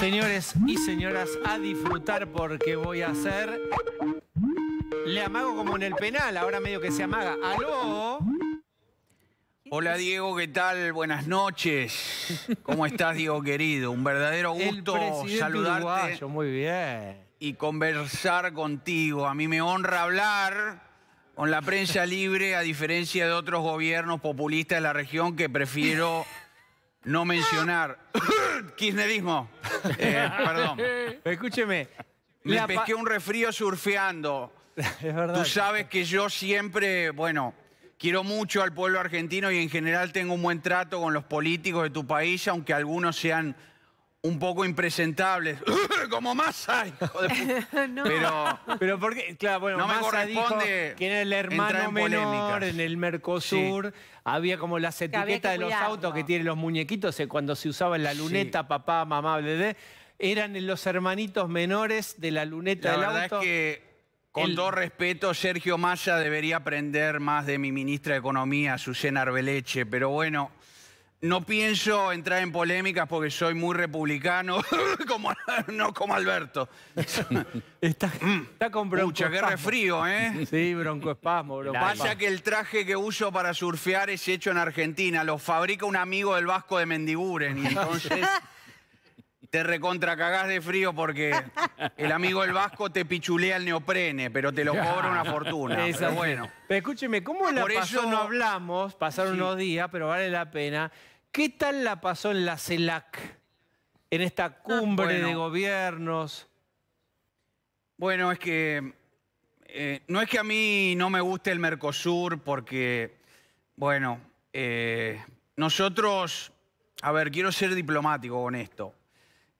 Señores y señoras, a disfrutar porque voy a hacer. Le amago como en el penal, ahora medio que se amaga. ¡Aló! Hola Diego, ¿qué tal? Buenas noches. ¿Cómo estás, Diego querido? Un verdadero gusto saludarte. Uruguayo, muy bien. Y conversar contigo. A mí me honra hablar con la prensa libre, a diferencia de otros gobiernos populistas de la región que prefiero no mencionar. Kirchnerismo. Eh, perdón. Escúcheme. Me pesqué un refrío surfeando. Es verdad. Tú sabes que yo siempre, bueno, quiero mucho al pueblo argentino y en general tengo un buen trato con los políticos de tu país, aunque algunos sean un poco impresentables. Como Massa, hijo Pero, pero porque, claro, bueno, no me corresponde que el hermano en menor en el Mercosur. Había como las etiquetas de los autos que tienen los muñequitos eh, cuando se usaba la luneta, papá, mamá, bebé. Eran los hermanitos menores de la luneta la del verdad Es que con todo respeto, Sergio Maya debería aprender más de mi ministra de Economía, Susana Arbeleche, pero bueno, no pienso entrar en polémicas porque soy muy republicano, como, no como Alberto. está, mm. con broncoespasmo. Mucha guerra frío, ¿eh? Sí, broncoespasmo, bro. Pasa que el traje que uso para surfear es hecho en Argentina. Lo fabrica un amigo del Vasco de Mendiguren. Y entonces te recontra cagás de frío porque el amigo el vasco te pichulea el neoprene, pero te lo cobra una fortuna. pero bueno. escúcheme, ¿cómo la Por pasó? Eso no hablamos, pasaron unos días, pero vale la pena. ¿Qué tal la pasó en la CELAC? En esta ah, cumbre de gobiernos. Bueno, es que... Eh, no es que a mí no me guste el Mercosur porque, bueno, eh, nosotros... A ver, quiero ser diplomático con esto.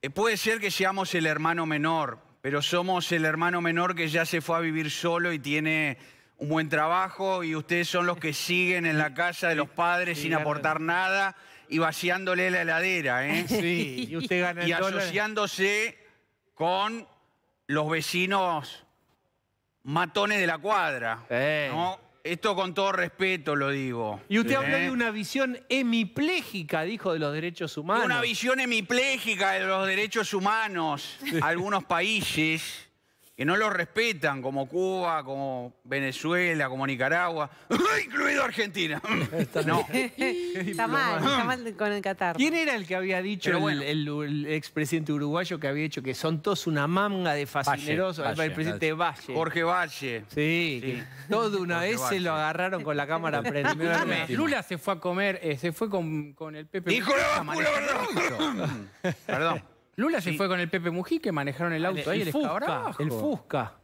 Eh, puede ser que seamos el hermano menor, pero somos el hermano menor que ya se fue a vivir solo y tiene un buen trabajo y ustedes son los que siguen en la casa de los padres sin aportar nada y vaciándole la heladera, ¿eh? Sí, y usted gana asociándose con los vecinos matones de la cuadra, eh. ¿no? Esto con todo respeto lo digo. Y usted habló ¿Eh? de una visión hemipléjica, dijo, de los derechos humanos. Una visión hemipléjica de los derechos humanos. Algunos países que no lo respetan, como Cuba, como Venezuela, como Nicaragua, incluido Argentina. Está, no. está mal, está mal con el Qatar. ¿Quién era el que había dicho el, expresidente uruguayo que había dicho que son todos una manga de fascinerosos? el presidente Valle. Jorge Valle. Sí, todo de una vez se lo agarraron con la cámara Lula se fue a comer, eh, se fue con, el Pepe. ¡Hijo de la Perdón. Lula se fue con el Pepe Mujica, manejaron el ah, auto el, ahí, el, el Fusca. El Fusca.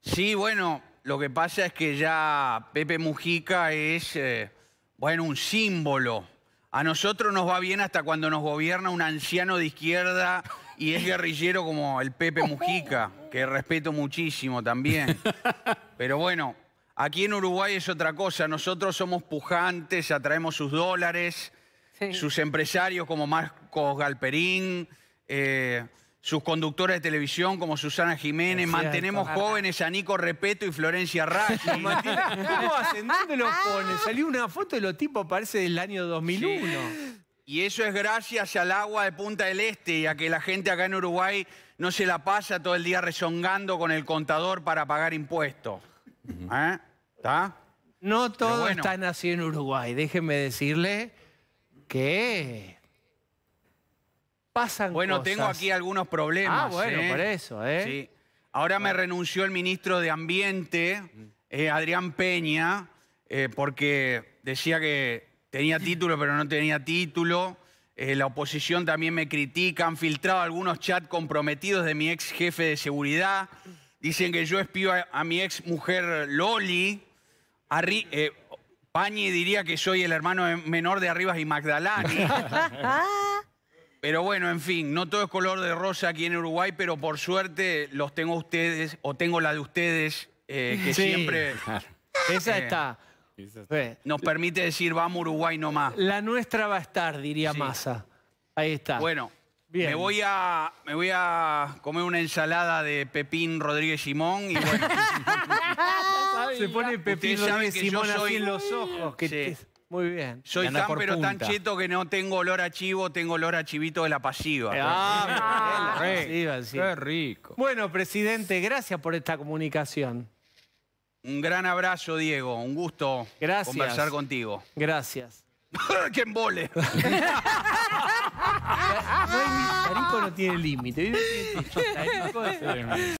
Sí, bueno, lo que pasa es que ya Pepe Mujica es, eh, bueno, un símbolo. A nosotros nos va bien hasta cuando nos gobierna un anciano de izquierda y es guerrillero como el Pepe Mujica, que respeto muchísimo también. Pero bueno, aquí en Uruguay es otra cosa. Nosotros somos pujantes, atraemos sus dólares, sus empresarios como Marcos Galperín, eh, sus conductores de televisión como Susana Jiménez, mantenemos jóvenes a Nico Repeto y Florencia Raggi. ¿Cómo hacen? ¿Dónde los ah. ponen? Salió una foto de los tipos, parece del año 2001. Y eso es gracias al agua de Punta del Este y a que la gente acá en Uruguay no se la pasa todo el día rezongando con el contador para pagar impuestos. ¿Eh? No todo está así en Uruguay, déjenme decirle qué? Pasan bueno, tengo aquí algunos problemas. Ah, bueno, ¿eh? por eso, ¿eh? Ahora me renunció el ministro de Ambiente, eh, Adrián Peña, eh, porque decía que tenía título, pero no tenía título. la oposición también me critica. Han filtrado algunos chats comprometidos de mi ex jefe de seguridad. Dicen que yo espío a, mi ex mujer Loli. Pañi diría que soy el hermano menor de Arribas y Magdalani. pero bueno, en fin, no todo es color de rosa aquí en Uruguay, pero por suerte los tengo ustedes, o tengo la de ustedes, eh, que siempre... Eh, Esa está. Nos permite decir, vamos Uruguay nomás. La nuestra va a estar, diría Massa. Ahí está. Bueno, me voy, a, me voy a comer una ensalada de Pepín Rodríguez Simón. Y bueno, Se pone Pepín Rodríguez Simón así en los ojos. Muy bien. soy tan pero tan cheto que no tengo olor a chivo, tengo olor a chivito de la pasiva. Ah, ah. sí. Qué rico. Bueno, presidente, gracias por esta comunicación. Un gran abrazo, Diego. Un gusto Gracias. conversar contigo. Gracias. ¡Qué embole! Carico no tiene límite.